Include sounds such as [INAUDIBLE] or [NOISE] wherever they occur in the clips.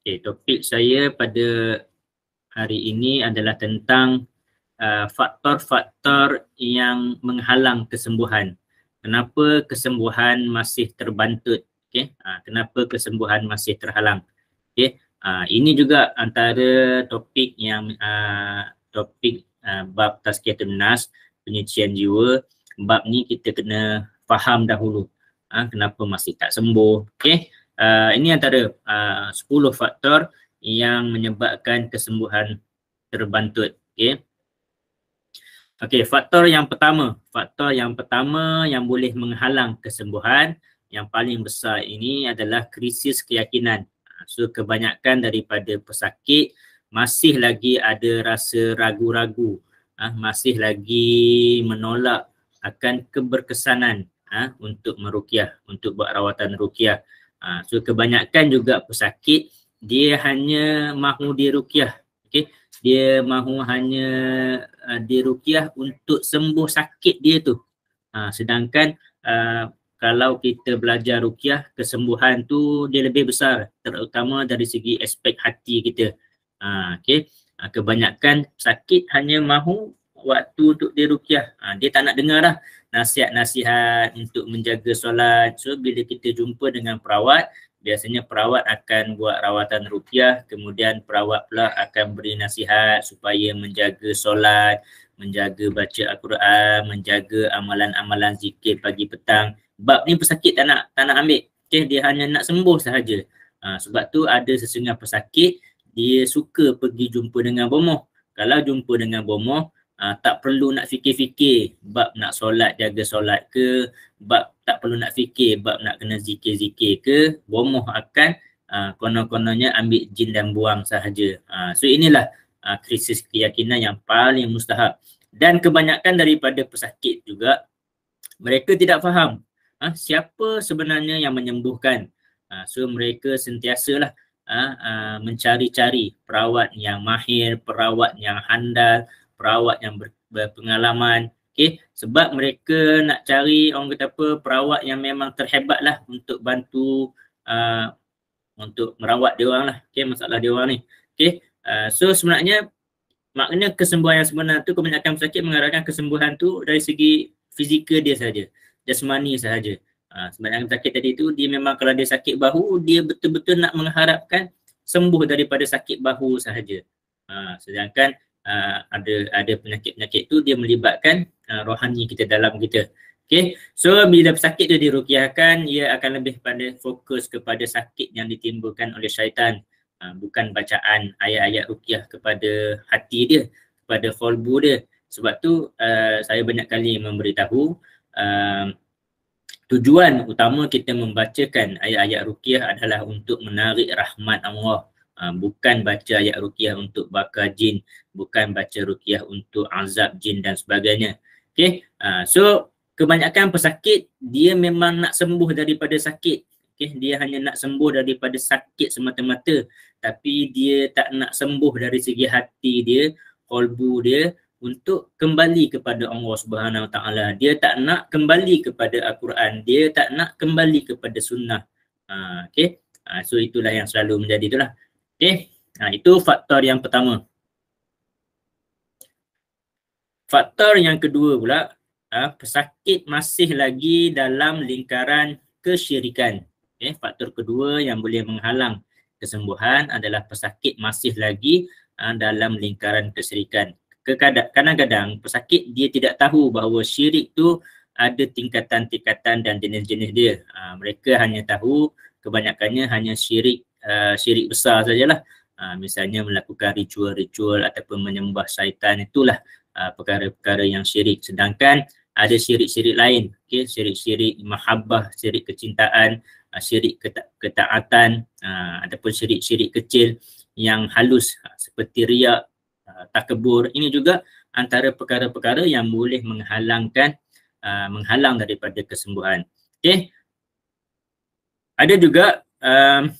Okay, topik saya pada hari ini adalah tentang uh, faktor-faktor yang menghalang kesembuhan. Kenapa kesembuhan masih terbantut? Okay, uh, kenapa kesembuhan masih terhalang? Okay, uh, ini juga antara topik yang uh, topik uh, bab tazkiyah tunas penyucian jiwa bab ni kita kena faham dahulu. Ha, kenapa masih tak sembuh? Okay uh, ini antara ah, uh, 10 faktor yang menyebabkan kesembuhan terbantut okey okey faktor yang pertama faktor yang pertama yang boleh menghalang kesembuhan yang paling besar ini adalah krisis keyakinan ah, so kebanyakan daripada pesakit masih lagi ada rasa ragu-ragu ha, masih lagi menolak akan keberkesanan ha, untuk merukyah untuk buat rawatan rukyah Ha, so kebanyakan juga pesakit dia hanya mahu dirukiah. Okey. Dia mahu hanya uh, dirukiah untuk sembuh sakit dia tu. Ha, sedangkan uh, kalau kita belajar rukiah, kesembuhan tu dia lebih besar terutama dari segi aspek hati kita. Ha, okay. ha, kebanyakan sakit hanya mahu waktu untuk dirukiah. Ha, dia tak nak dengar lah nasihat-nasihat untuk menjaga solat. So bila kita jumpa dengan perawat, biasanya perawat akan buat rawatan rupiah, kemudian perawat pula akan beri nasihat supaya menjaga solat, menjaga baca Al-Quran, menjaga amalan-amalan zikir pagi petang. Bab ni pesakit tak nak tak nak ambil. Okay, dia hanya nak sembuh sahaja. Ha, sebab tu ada sesungguhnya pesakit, dia suka pergi jumpa dengan bomoh. Kalau jumpa dengan bomoh, uh, tak perlu nak fikir-fikir bab nak solat jaga solat ke bab tak perlu nak fikir bab nak kena zikir-zikir ke bomoh akan uh, konon-kononnya ambil jin dan buang sahaja uh, so inilah uh, krisis keyakinan yang paling mustahab dan kebanyakan daripada pesakit juga mereka tidak faham uh, siapa sebenarnya yang menyembuhkan uh, so mereka sentiasalah Ha, ha, mencari-cari perawat yang mahir, perawat yang handal, perawat yang ber, berpengalaman okay? sebab mereka nak cari orang kata apa perawat yang memang terhebat lah untuk bantu uh, untuk merawat dia orang lah okay? masalah dia orang ni okay? uh, so sebenarnya makna kesembuhan yang sebenar tu kebanyakan sakit mengarahkan kesembuhan tu dari segi fizikal dia saja jasmani saja uh, sebenarnya sakit tadi tu dia memang kalau dia sakit bahu dia betul-betul nak mengharapkan sembuh daripada sakit bahu sahaja. Ha, sedangkan uh, ada ada penyakit-penyakit tu dia melibatkan uh, rohani kita dalam kita. Okay. So bila sakit tu dirukiahkan ia akan lebih pada fokus kepada sakit yang ditimbulkan oleh syaitan uh, bukan bacaan ayat-ayat rukiah kepada hati dia, kepada kalbu dia. Sebab tu uh, saya banyak kali memberitahu uh, Tujuan utama kita membacakan ayat-ayat ruqyah adalah untuk menarik rahmat Allah. Ah, bukan baca ayat ruqyah untuk bakar jin, bukan baca ruqyah untuk azab jin dan sebagainya. Okay, uh, ah, so kebanyakan pesakit dia memang nak sembuh daripada sakit. Okay, dia hanya nak sembuh daripada sakit semata-mata tapi dia tak nak sembuh dari segi hati dia, kolbu dia untuk kembali kepada Allah Subhanahu Wa Taala. Dia tak nak kembali kepada Al-Quran, dia tak nak kembali kepada sunnah. Uh, ah, okay, uh, so itulah yang selalu menjadi itulah. Okey. Ha, itu faktor yang pertama. Faktor yang kedua pula, ha, pesakit masih lagi dalam lingkaran kesyirikan. Okey, faktor kedua yang boleh menghalang kesembuhan adalah pesakit masih lagi ha, dalam lingkaran kesyirikan. Kadang-kadang pesakit dia tidak tahu bahawa syirik tu ada tingkatan-tingkatan dan jenis-jenis dia. Ha, mereka hanya tahu kebanyakannya hanya syirik Uh, syirik besar sajalah. Ha, misalnya melakukan ritual-ritual ataupun menyembah syaitan itulah ha, perkara-perkara yang syirik. Sedangkan ada syirik-syirik lain. Okay? Syirik-syirik mahabbah, syirik kecintaan, syirik keta- ketaatan ha, ataupun syirik-syirik kecil yang halus ha, seperti riak, ha, takebur. Ini juga antara perkara-perkara yang boleh menghalangkan Uh, menghalang daripada kesembuhan. Okey. Ada juga um,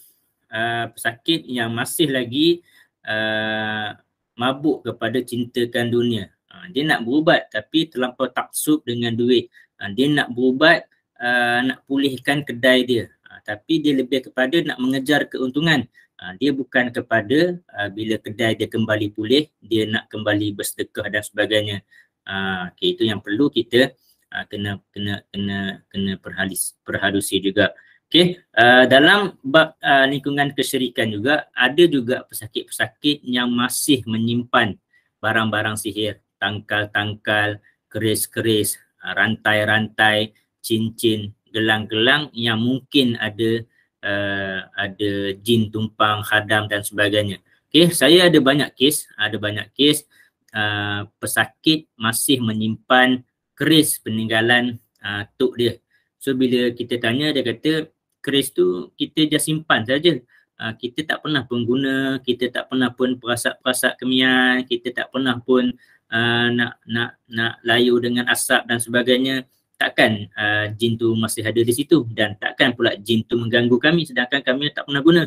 Uh, pesakit yang masih lagi uh, mabuk kepada cintakan dunia. Uh, dia nak berubat tapi terlampau taksub dengan duit. Uh, dia nak berubat uh, nak pulihkan kedai dia. Uh, tapi dia lebih kepada nak mengejar keuntungan. Uh, dia bukan kepada uh, bila kedai dia kembali pulih, dia nak kembali bersedekah dan sebagainya. Uh, okay, itu yang perlu kita uh, kena kena kena kena perhalus perhalusi juga. Okey, uh, dalam bab uh, lingkungan kesyirikan juga ada juga pesakit-pesakit yang masih menyimpan barang-barang sihir, tangkal-tangkal, keris-keris, uh, rantai-rantai, cincin, gelang-gelang yang mungkin ada uh, ada jin tumpang, khadam dan sebagainya. Okey, saya ada banyak kes, ada banyak kes uh, pesakit masih menyimpan keris peninggalan uh, tok dia. So bila kita tanya dia kata Keris tu kita just simpan saja. Ha, kita tak pernah pun guna, kita tak pernah pun perasak-perasak kemian, kita tak pernah pun uh, nak nak nak layu dengan asap dan sebagainya. Takkan uh, jin tu masih ada di situ dan takkan pula jin tu mengganggu kami sedangkan kami tak pernah guna.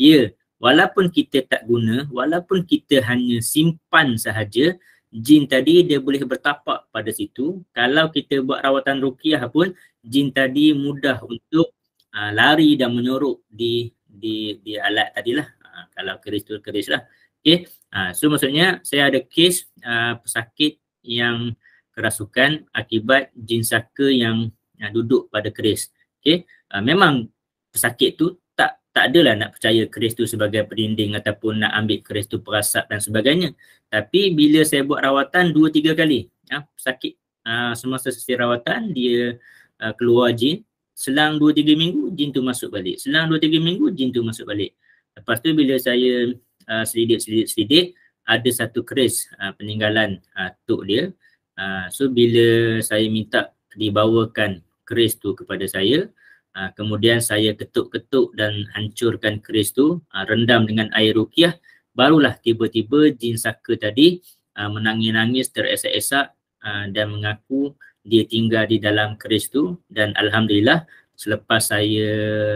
Ya, walaupun kita tak guna, walaupun kita hanya simpan sahaja, jin tadi dia boleh bertapak pada situ. Kalau kita buat rawatan rukiah pun, jin tadi mudah untuk uh, lari dan menyorok di di di alat tadilah uh, kalau keris tu keris lah okey uh, so maksudnya saya ada kes uh, pesakit yang kerasukan akibat jin saka yang uh, duduk pada keris okey uh, memang pesakit tu tak tak adalah nak percaya keris tu sebagai perinding ataupun nak ambil keris tu perasap dan sebagainya tapi bila saya buat rawatan 2 3 kali ya uh, pesakit uh, semasa sesi rawatan dia uh, keluar jin selang 2 3 minggu jin tu masuk balik selang 2 3 minggu jin tu masuk balik lepas tu bila saya uh, ah, selidik selidik selidik ada satu keris uh, peninggalan uh, tok dia uh, so bila saya minta dibawakan keris tu kepada saya uh, kemudian saya ketuk-ketuk dan hancurkan keris tu uh, rendam dengan air rukiah barulah tiba-tiba jin saka tadi uh, menangis-nangis teresak-esak uh, dan mengaku dia tinggal di dalam keris tu dan alhamdulillah selepas saya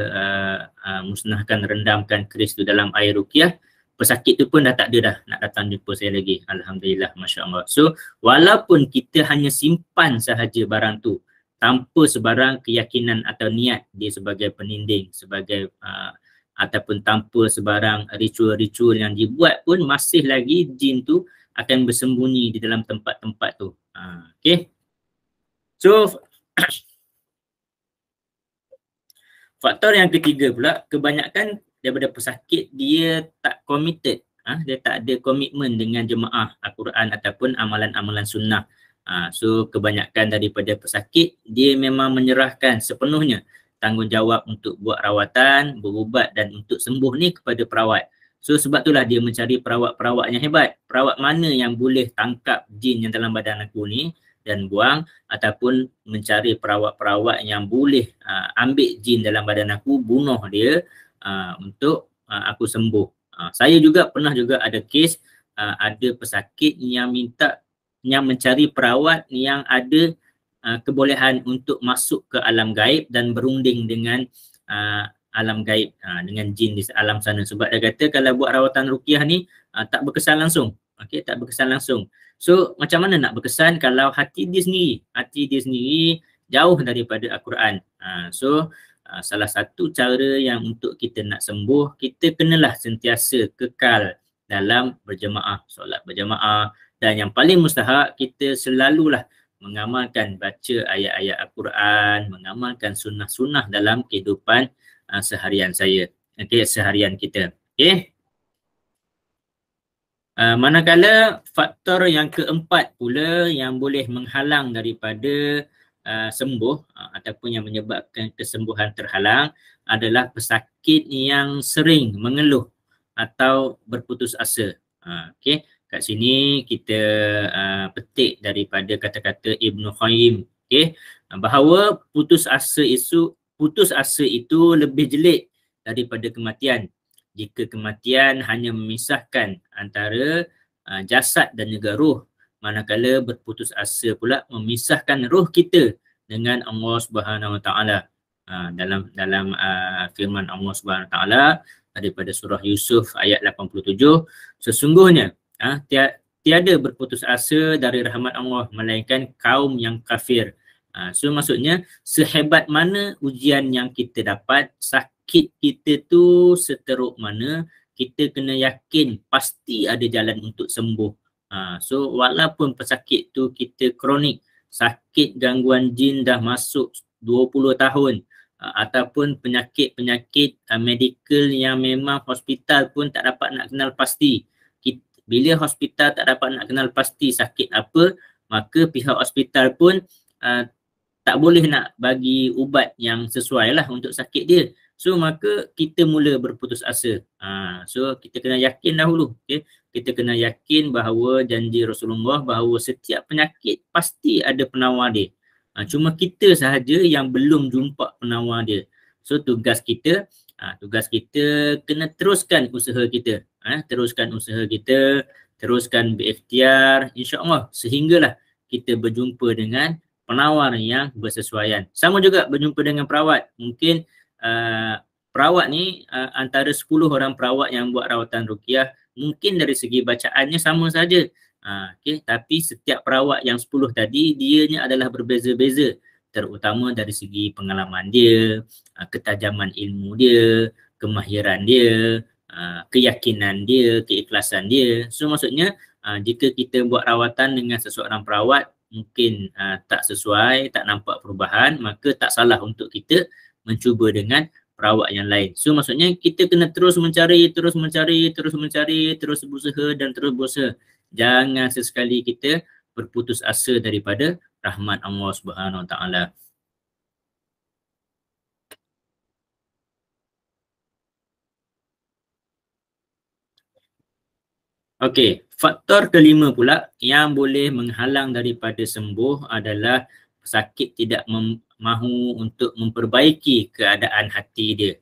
uh, uh, musnahkan rendamkan keris tu dalam air ruqyah pesakit tu pun dah tak ada dah nak datang jumpa saya lagi alhamdulillah masya-Allah so walaupun kita hanya simpan sahaja barang tu tanpa sebarang keyakinan atau niat dia sebagai peninding sebagai uh, ataupun tanpa sebarang ritual-ritual yang dibuat pun masih lagi jin tu akan bersembunyi di dalam tempat-tempat tu. Ha, okay. So [COUGHS] faktor yang ketiga pula kebanyakan daripada pesakit dia tak committed ah ha? dia tak ada komitmen dengan jemaah Al-Quran ataupun amalan-amalan sunnah. Ha, so kebanyakan daripada pesakit dia memang menyerahkan sepenuhnya tanggungjawab untuk buat rawatan, berubat dan untuk sembuh ni kepada perawat. So sebab itulah dia mencari perawat-perawat yang hebat. Perawat mana yang boleh tangkap jin yang dalam badan aku ni, dan buang ataupun mencari perawat-perawat yang boleh uh, ambil jin dalam badan aku bunuh dia uh, untuk uh, aku sembuh. Uh, saya juga pernah juga ada kes uh, ada pesakit yang minta yang mencari perawat yang ada uh, kebolehan untuk masuk ke alam gaib dan berunding dengan uh, alam gaib uh, dengan jin di alam sana sebab dia kata kalau buat rawatan rukiah ni uh, tak berkesan langsung okey tak berkesan langsung so macam mana nak berkesan kalau hati dia sendiri hati dia sendiri jauh daripada al-Quran ha, so ha, salah satu cara yang untuk kita nak sembuh kita kenalah sentiasa kekal dalam berjemaah solat berjemaah dan yang paling mustahak kita selalulah mengamalkan baca ayat-ayat al-Quran mengamalkan sunnah-sunnah dalam kehidupan ha, seharian saya okey seharian kita okey Ah, manakala faktor yang keempat pula yang boleh menghalang daripada uh, sembuh uh, ataupun yang menyebabkan kesembuhan terhalang adalah pesakit yang sering mengeluh atau berputus asa. Uh, Okey, kat sini kita uh, petik daripada kata-kata Ibn Khayyim. Okey, bahawa putus asa itu putus asa itu lebih jelek daripada kematian jika kematian hanya memisahkan antara uh, jasad dan juga roh manakala berputus asa pula memisahkan roh kita dengan Allah Subhanahu Wa Taala uh, dalam dalam uh, firman Allah Subhanahu Wa Taala daripada surah Yusuf ayat 87 sesungguhnya uh, ti- tiada berputus asa dari rahmat Allah melainkan kaum yang kafir uh, so maksudnya sehebat mana ujian yang kita dapat sah- kit kita tu seteruk mana kita kena yakin pasti ada jalan untuk sembuh ha, so walaupun pesakit tu kita kronik sakit gangguan jin dah masuk 20 tahun ha, ataupun penyakit-penyakit uh, medical yang memang hospital pun tak dapat nak kenal pasti kita, bila hospital tak dapat nak kenal pasti sakit apa maka pihak hospital pun uh, tak boleh nak bagi ubat yang sesuai lah untuk sakit dia So maka kita mula berputus asa. Ha, so kita kena yakin dahulu. Okay? Kita kena yakin bahawa janji Rasulullah bahawa setiap penyakit pasti ada penawar dia. Ha, cuma kita sahaja yang belum jumpa penawar dia. So tugas kita, ha, tugas kita kena teruskan usaha kita. Ha, teruskan usaha kita, teruskan BFTR, insyaAllah sehinggalah kita berjumpa dengan penawar yang bersesuaian. Sama juga berjumpa dengan perawat. Mungkin Ah, perawat ni uh, antara 10 orang perawat yang buat rawatan ruqyah mungkin dari segi bacaannya sama saja uh, okey tapi setiap perawat yang 10 tadi dia ni adalah berbeza-beza terutama dari segi pengalaman dia uh, ketajaman ilmu dia kemahiran dia uh, keyakinan dia keikhlasan dia so maksudnya uh, jika kita buat rawatan dengan seseorang perawat mungkin uh, tak sesuai tak nampak perubahan maka tak salah untuk kita mencuba dengan perawat yang lain. So maksudnya kita kena terus mencari, terus mencari, terus mencari, terus berusaha dan terus berusaha. Jangan sesekali kita berputus asa daripada rahmat Allah Subhanahu Taala. Okey, faktor kelima pula yang boleh menghalang daripada sembuh adalah sakit tidak mem, mahu untuk memperbaiki keadaan hati dia.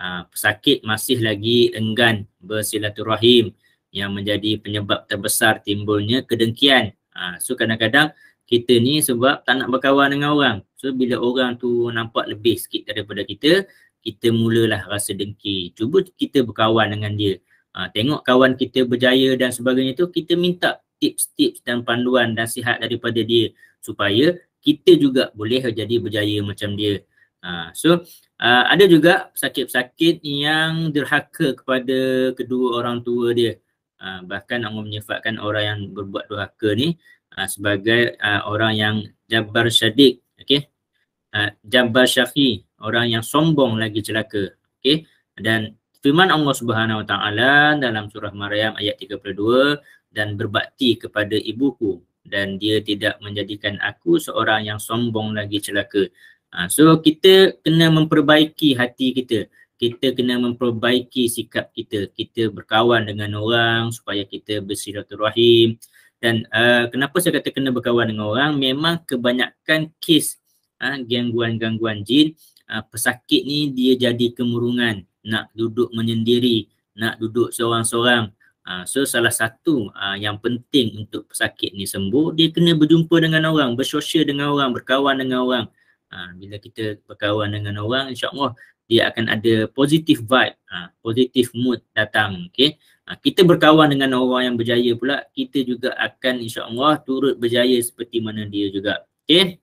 Ha, pesakit masih lagi enggan bersilaturahim yang menjadi penyebab terbesar timbulnya kedengkian. Ha, so kadang-kadang kita ni sebab tak nak berkawan dengan orang. So bila orang tu nampak lebih sikit daripada kita, kita mulalah rasa dengki. Cuba kita berkawan dengan dia. Ha, tengok kawan kita berjaya dan sebagainya tu, kita minta tips-tips dan panduan dan sihat daripada dia supaya kita juga boleh jadi berjaya macam dia. Uh, so uh, ada juga sakit-sakit yang derhaka kepada kedua orang tua dia. Uh, bahkan Allah menyifatkan orang yang berbuat derhaka ni uh, sebagai uh, orang yang jabar syadik. Okay? Uh, jabar syafi, orang yang sombong lagi celaka. Okay? Dan firman Allah Subhanahu Wa Taala dalam surah Maryam ayat 32 dan berbakti kepada ibuku dan dia tidak menjadikan aku seorang yang sombong lagi celaka. Ha, so kita kena memperbaiki hati kita. Kita kena memperbaiki sikap kita. Kita berkawan dengan orang supaya kita bersilaturahim. Dan uh, kenapa saya kata kena berkawan dengan orang? Memang kebanyakan kes uh, gangguan-gangguan jin, uh, pesakit ni dia jadi kemurungan. Nak duduk menyendiri, nak duduk seorang-seorang. Ah, so salah satu uh, yang penting untuk pesakit ni sembuh dia kena berjumpa dengan orang bersosial dengan orang berkawan dengan orang uh, bila kita berkawan dengan orang insyaallah dia akan ada positive vibe uh, positive mood datang Okay? uh, kita berkawan dengan orang yang berjaya pula kita juga akan insyaallah turut berjaya seperti mana dia juga Okay?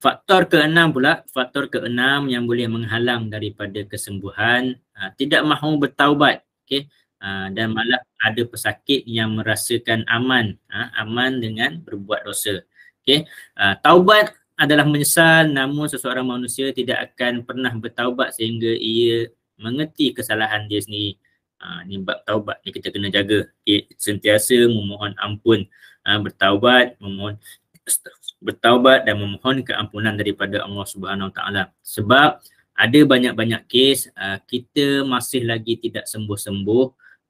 Faktor keenam pula, faktor keenam yang boleh menghalang daripada kesembuhan, aa, ah, tidak mahu bertaubat, okey. Ah, dan malah ada pesakit yang merasakan aman, aa, ah, aman dengan berbuat dosa. Okey, taubat adalah menyesal namun seseorang manusia tidak akan pernah bertaubat sehingga ia mengerti kesalahan dia sendiri. Aa, ni bab taubat ni kita kena jaga. Okay. Sentiasa memohon ampun. Aa, bertaubat, memohon bertaubat dan memohon keampunan daripada Allah Subhanahu Wa Taala sebab ada banyak-banyak kes uh, kita masih lagi tidak sembuh-sembuh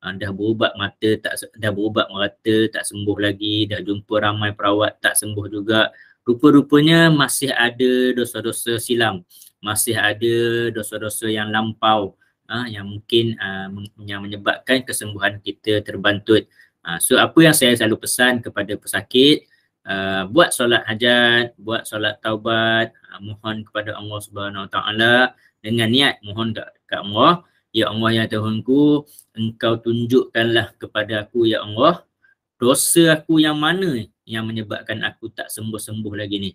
uh, dah berubat mata tak dah berubat mata tak sembuh lagi dah jumpa ramai perawat tak sembuh juga rupa-rupanya masih ada dosa-dosa silam masih ada dosa-dosa yang lampau uh, yang mungkin uh, yang menyebabkan kesembuhan kita terbantut uh, so apa yang saya selalu pesan kepada pesakit Ah, buat solat hajat, buat solat taubat, uh, mohon kepada Allah Subhanahu wa taala dengan niat mohon kat, kat Allah, ya Allah ya Tuhanku, engkau tunjukkanlah kepada aku ya Allah dosa aku yang mana yang menyebabkan aku tak sembuh-sembuh lagi ni.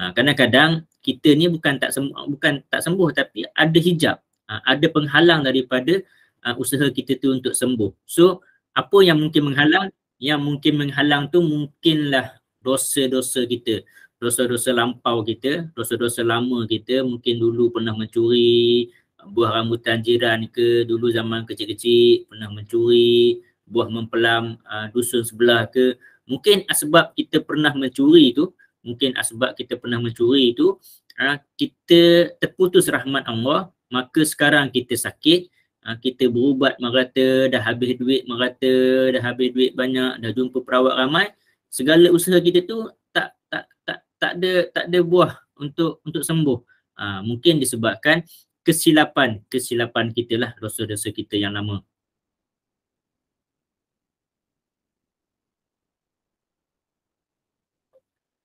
Ha, kadang-kadang kita ni bukan tak sembuh, bukan tak sembuh tapi ada hijab, ha, ada penghalang daripada uh, usaha kita tu untuk sembuh. So apa yang mungkin menghalang? Yang mungkin menghalang tu mungkinlah dosa-dosa kita dosa-dosa lampau kita dosa-dosa lama kita mungkin dulu pernah mencuri buah rambutan jiran ke dulu zaman kecil-kecil pernah mencuri buah mempelam uh, dusun sebelah ke mungkin sebab kita pernah mencuri tu mungkin sebab kita pernah mencuri tu uh, kita terputus rahmat Allah maka sekarang kita sakit uh, kita berubat merata dah habis duit merata dah habis duit banyak dah jumpa perawat ramai segala usaha kita tu tak tak tak tak ada tak ada buah untuk untuk sembuh. Ha, mungkin disebabkan kesilapan kesilapan kita lah dosa-dosa kita yang lama.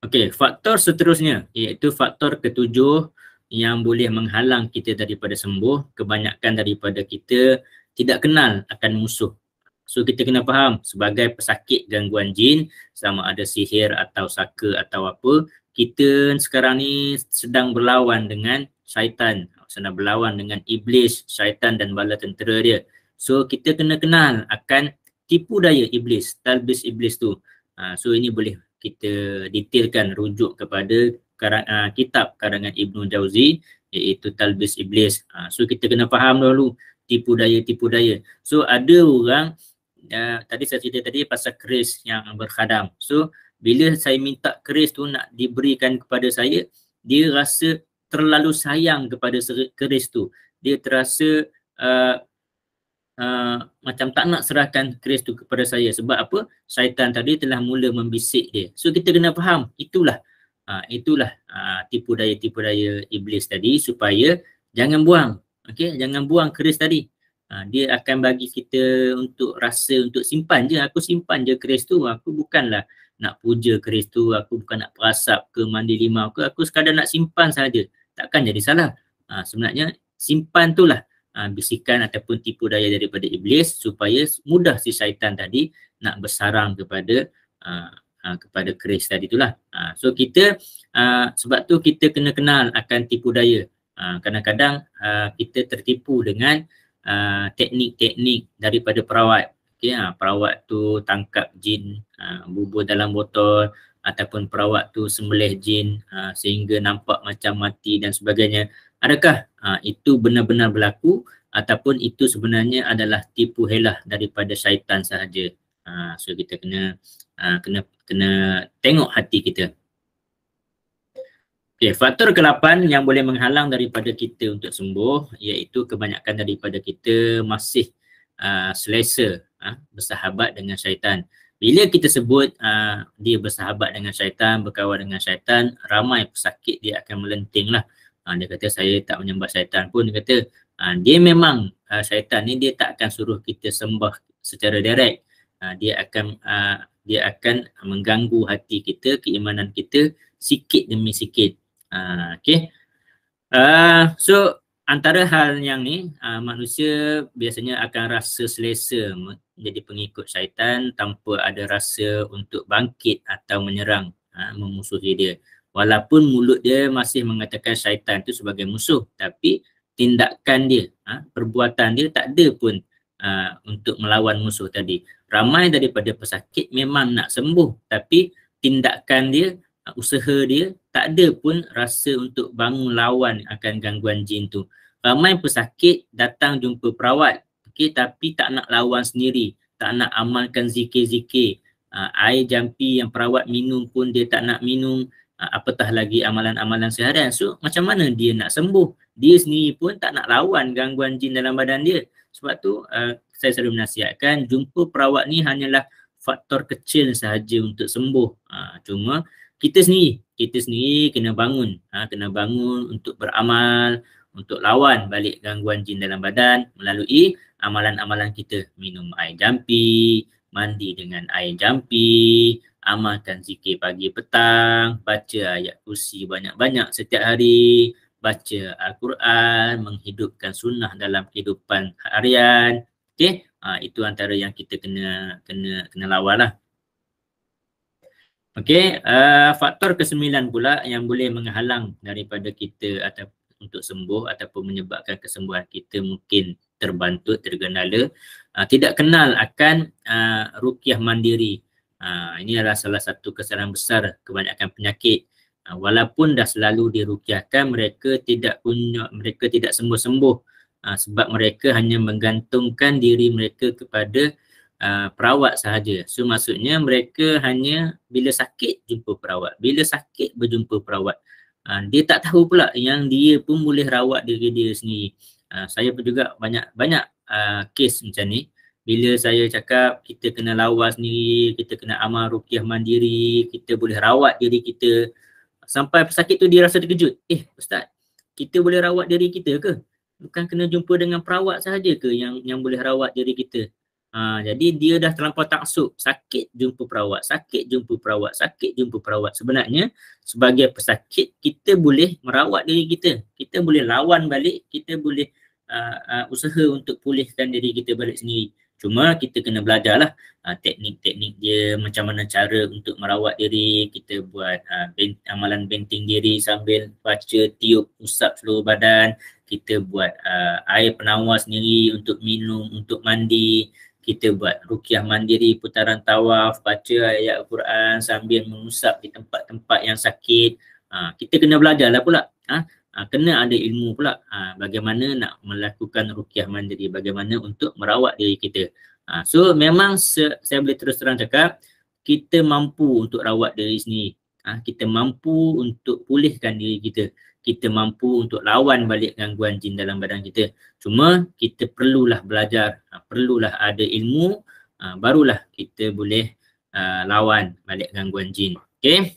Okey, faktor seterusnya iaitu faktor ketujuh yang boleh menghalang kita daripada sembuh, kebanyakan daripada kita tidak kenal akan musuh So kita kena faham sebagai pesakit gangguan jin sama ada sihir atau saka atau apa kita sekarang ni sedang berlawan dengan syaitan sedang berlawan dengan iblis, syaitan dan bala tentera dia So kita kena kenal akan tipu daya iblis, talbis iblis tu ha, So ini boleh kita detailkan rujuk kepada ha, kitab karangan Ibn Jauzi iaitu talbis iblis ha, So kita kena faham dulu tipu daya-tipu daya So ada orang Ya, tadi saya cerita tadi pasal keris yang berkhadam. So bila saya minta keris tu nak diberikan kepada saya, dia rasa terlalu sayang kepada keris tu. Dia terasa uh, uh, macam tak nak serahkan keris tu kepada saya sebab apa? Syaitan tadi telah mula membisik dia. So kita kena faham itulah uh, itulah uh, tipu daya-tipu daya iblis tadi supaya jangan buang. okay? jangan buang keris tadi ha, dia akan bagi kita untuk rasa untuk simpan je aku simpan je keris tu aku bukanlah nak puja keris tu aku bukan nak perasap ke mandi limau ke aku sekadar nak simpan saja takkan jadi salah ha, sebenarnya simpan tu lah ha, bisikan ataupun tipu daya daripada iblis supaya mudah si syaitan tadi nak bersarang kepada ha, ha, kepada keris tadi itulah ha, so kita ha, sebab tu kita kena kenal akan tipu daya Ha, kadang-kadang ha, kita tertipu dengan Uh, teknik-teknik uh, daripada perawat. Okay, uh, ha, perawat tu tangkap jin uh, bubur dalam botol ataupun perawat tu sembelih jin uh, sehingga nampak macam mati dan sebagainya. Adakah uh, itu benar-benar berlaku ataupun itu sebenarnya adalah tipu helah daripada syaitan sahaja. Uh, so kita kena uh, kena kena tengok hati kita. Okay, faktor ke-8 yang boleh menghalang daripada kita untuk sembuh iaitu kebanyakan daripada kita masih uh, selesa uh, bersahabat dengan syaitan. Bila kita sebut uh, dia bersahabat dengan syaitan, berkawan dengan syaitan, ramai pesakit dia akan melenting lah. Uh, dia kata saya tak menyembah syaitan pun. Dia kata uh, dia memang uh, syaitan ni dia tak akan suruh kita sembah secara direct. Uh, dia akan uh, dia akan mengganggu hati kita, keimanan kita sikit demi sikit. Ah, okay. Uh, ah, so antara hal yang ni uh, manusia biasanya akan rasa selesa menjadi pengikut syaitan tanpa ada rasa untuk bangkit atau menyerang, ha, memusuhi dia. Walaupun mulut dia masih mengatakan syaitan tu sebagai musuh tapi tindakan dia, ha, perbuatan dia tak ada pun ha, untuk melawan musuh tadi. Ramai daripada pesakit memang nak sembuh tapi tindakan dia usaha dia tak ada pun rasa untuk bangun lawan akan gangguan jin tu ramai pesakit datang jumpa perawat okay, tapi tak nak lawan sendiri tak nak amalkan zikir-zikir uh, air jampi yang perawat minum pun dia tak nak minum uh, apatah lagi amalan-amalan seharian so macam mana dia nak sembuh dia sendiri pun tak nak lawan gangguan jin dalam badan dia sebab tu uh, saya selalu menasihatkan jumpa perawat ni hanyalah faktor kecil sahaja untuk sembuh uh, cuma kita sendiri kita sendiri kena bangun ha, kena bangun untuk beramal untuk lawan balik gangguan jin dalam badan melalui amalan-amalan kita minum air jampi mandi dengan air jampi amalkan zikir pagi petang baca ayat kursi banyak-banyak setiap hari baca al-Quran menghidupkan sunnah dalam kehidupan harian okey ha, itu antara yang kita kena kena kena lawan lah. Okey, uh, faktor kesembilan pula yang boleh menghalang daripada kita atau untuk sembuh ataupun menyebabkan kesembuhan kita mungkin terbantut, tergendala, uh, tidak kenal akan uh, rukiah mandiri. Uh, ini adalah salah satu kesalahan besar kebanyakan penyakit. Uh, walaupun dah selalu dirukiahkan, mereka tidak punya, mereka tidak sembuh-sembuh uh, sebab mereka hanya menggantungkan diri mereka kepada Uh, perawat sahaja. So maksudnya mereka hanya bila sakit jumpa perawat, bila sakit berjumpa perawat. Uh, dia tak tahu pula yang dia pun boleh rawat diri dia sendiri. Uh, saya pun juga banyak banyak uh, kes macam ni. Bila saya cakap kita kena lawas sendiri, kita kena amal rukiah mandiri, kita boleh rawat diri kita sampai pesakit tu dia rasa terkejut. Eh, ustaz, kita boleh rawat diri kita ke? Bukan kena jumpa dengan perawat sahaja ke yang yang boleh rawat diri kita? Ha, jadi dia dah terlampau taksub, sakit jumpa perawat, sakit jumpa perawat, sakit jumpa perawat. Sebenarnya sebagai pesakit kita boleh merawat diri kita. Kita boleh lawan balik, kita boleh uh, uh, usaha untuk pulihkan diri kita balik sendiri. Cuma kita kena belajarlah uh, teknik-teknik dia macam mana cara untuk merawat diri, kita buat uh, bent- amalan benting diri sambil baca tiup usap seluruh badan, kita buat uh, air penawar sendiri untuk minum, untuk mandi kita buat rukiah mandiri, putaran tawaf, baca ayat Al-Quran sambil mengusap di tempat-tempat yang sakit. Ha, kita kena belajarlah pula. Ha? Ha, kena ada ilmu pula ha, bagaimana nak melakukan rukiah mandiri, bagaimana untuk merawat diri kita. Ha, so memang se- saya boleh terus terang cakap, kita mampu untuk rawat diri sendiri. Ha, kita mampu untuk pulihkan diri kita kita mampu untuk lawan balik gangguan jin dalam badan kita. Cuma kita perlulah belajar, ha, perlulah ada ilmu, ha, barulah kita boleh ha, lawan balik gangguan jin. Okay.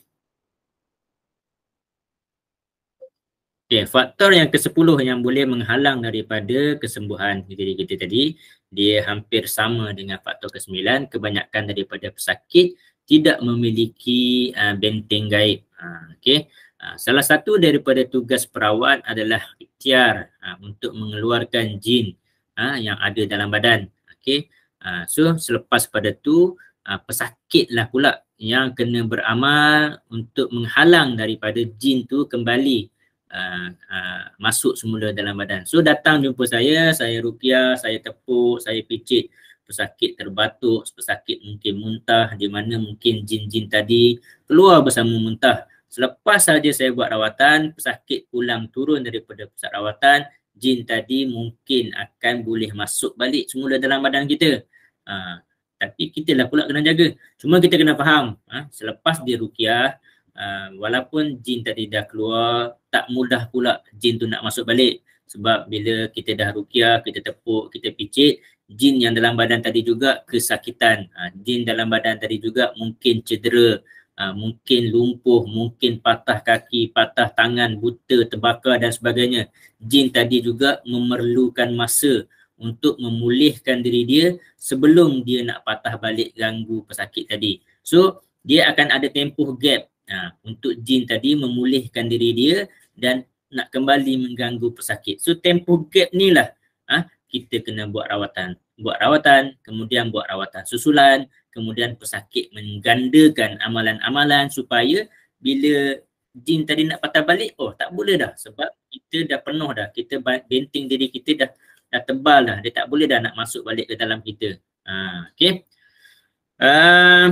Okay, faktor yang ke-10 yang boleh menghalang daripada kesembuhan diri kita tadi dia hampir sama dengan faktor ke-9 kebanyakan daripada pesakit tidak memiliki uh, benteng gaib. Uh, okay. Ha, salah satu daripada tugas perawat adalah ikhtiar ha, untuk mengeluarkan jin ha, yang ada dalam badan. Okey. so selepas pada tu pesakit lah pula yang kena beramal untuk menghalang daripada jin tu kembali masuk semula dalam badan. So datang jumpa saya, saya rukiah, saya tepuk, saya picit pesakit terbatuk, pesakit mungkin muntah di mana mungkin jin-jin tadi keluar bersama muntah. Selepas saja saya buat rawatan, pesakit pulang turun daripada pusat rawatan, jin tadi mungkin akan boleh masuk balik semula dalam badan kita. Ha, tapi kita lah pula kena jaga. Cuma kita kena faham, ha, selepas dia rukiah, ha, walaupun jin tadi dah keluar, tak mudah pula jin tu nak masuk balik. Sebab bila kita dah rukiah, kita tepuk, kita picit, jin yang dalam badan tadi juga kesakitan. Ha, jin dalam badan tadi juga mungkin cedera. Ah, mungkin lumpuh, mungkin patah kaki, patah tangan, buta, terbakar dan sebagainya. Jin tadi juga memerlukan masa untuk memulihkan diri dia sebelum dia nak patah balik ganggu pesakit tadi. So, dia akan ada tempoh gap ha, untuk jin tadi memulihkan diri dia dan nak kembali mengganggu pesakit. So, tempoh gap ni lah ha, kita kena buat rawatan buat rawatan, kemudian buat rawatan susulan, kemudian pesakit menggandakan amalan-amalan supaya bila jin tadi nak patah balik, oh tak boleh dah sebab kita dah penuh dah, kita benting diri kita dah dah tebal dah, dia tak boleh dah nak masuk balik ke dalam kita. Ha, okay. Uh, ah.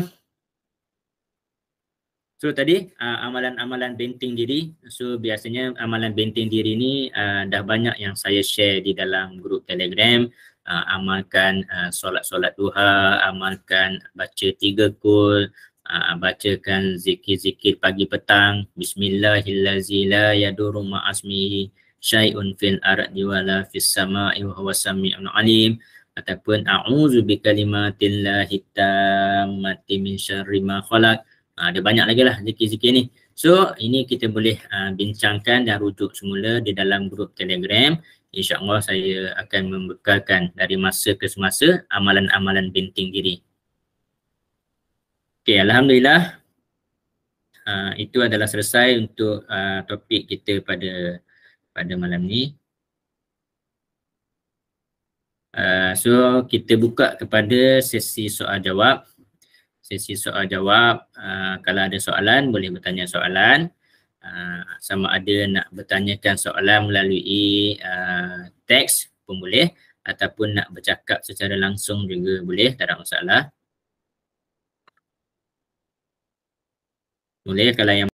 so tadi uh, amalan-amalan benting diri, so biasanya amalan benting diri ni uh, dah banyak yang saya share di dalam grup telegram uh, amalkan uh, ah, solat-solat duha, amalkan baca tiga kul, uh, bacakan zikir-zikir pagi petang, bismillahillazilah yaduru ma'asmihi syai'un fil ardi wala fis sama'i wa huwa sami'un alim ataupun a'udzu bi kalimatillahit tammati min syarri ma khalaq ada banyak lagi lah zikir-zikir ni so ini kita boleh uh, bincangkan dan rujuk semula di dalam grup telegram InsyaAllah saya akan membekalkan dari masa ke semasa amalan-amalan benting diri. Okay, Alhamdulillah. Uh, itu adalah selesai untuk uh, topik kita pada pada malam ni. Uh, so, kita buka kepada sesi soal jawab. Sesi soal jawab, uh, kalau ada soalan boleh bertanya soalan. Ah, sama ada nak bertanyakan soalan melalui uh, teks pun boleh ataupun nak bercakap secara langsung juga boleh, tak ada masalah. Boleh kalau yang